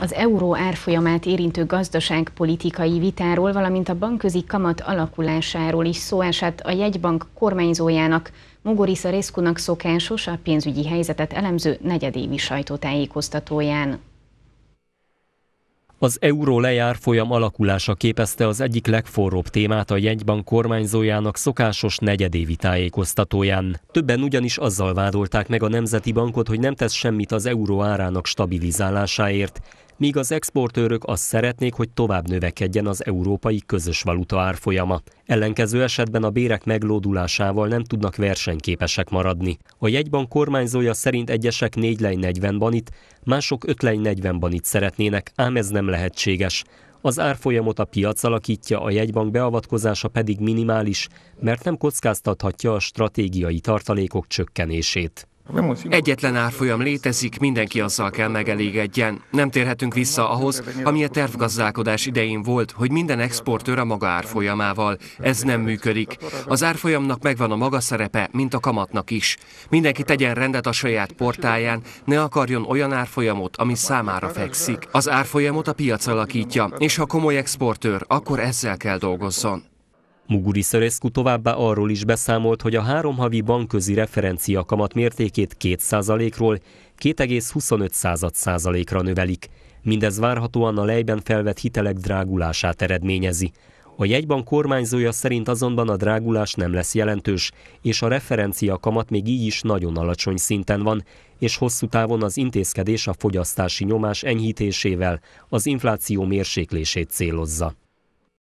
az euró árfolyamát érintő gazdaságpolitikai vitáról, valamint a bankközi kamat alakulásáról is szó esett a jegybank kormányzójának, Mogorisza Reszkunak szokásos a pénzügyi helyzetet elemző negyedévi sajtótájékoztatóján. Az euró lejárfolyam alakulása képezte az egyik legforróbb témát a jegybank kormányzójának szokásos negyedévi tájékoztatóján. Többen ugyanis azzal vádolták meg a Nemzeti Bankot, hogy nem tesz semmit az euró árának stabilizálásáért, míg az exportőrök azt szeretnék, hogy tovább növekedjen az európai közös valuta árfolyama. Ellenkező esetben a bérek meglódulásával nem tudnak versenyképesek maradni. A jegybank kormányzója szerint egyesek 4 lej 40 banit, mások 5 lej 40 banit szeretnének, ám ez nem lehetséges. Az árfolyamot a piac alakítja, a jegybank beavatkozása pedig minimális, mert nem kockáztathatja a stratégiai tartalékok csökkenését. Egyetlen árfolyam létezik, mindenki azzal kell megelégedjen. Nem térhetünk vissza ahhoz, ami a tervgazdálkodás idején volt, hogy minden exportőr a maga árfolyamával. Ez nem működik. Az árfolyamnak megvan a maga szerepe, mint a kamatnak is. Mindenki tegyen rendet a saját portáján, ne akarjon olyan árfolyamot, ami számára fekszik. Az árfolyamot a piac alakítja, és ha komoly exportőr, akkor ezzel kell dolgozzon. Muguriszereszku továbbá arról is beszámolt, hogy a három havi bankközi referencia kamat mértékét 2%-ról 2,25%-ra növelik. Mindez várhatóan a lejben felvett hitelek drágulását eredményezi. A jegyban kormányzója szerint azonban a drágulás nem lesz jelentős, és a referencia kamat még így is nagyon alacsony szinten van, és hosszú távon az intézkedés a fogyasztási nyomás enyhítésével az infláció mérséklését célozza.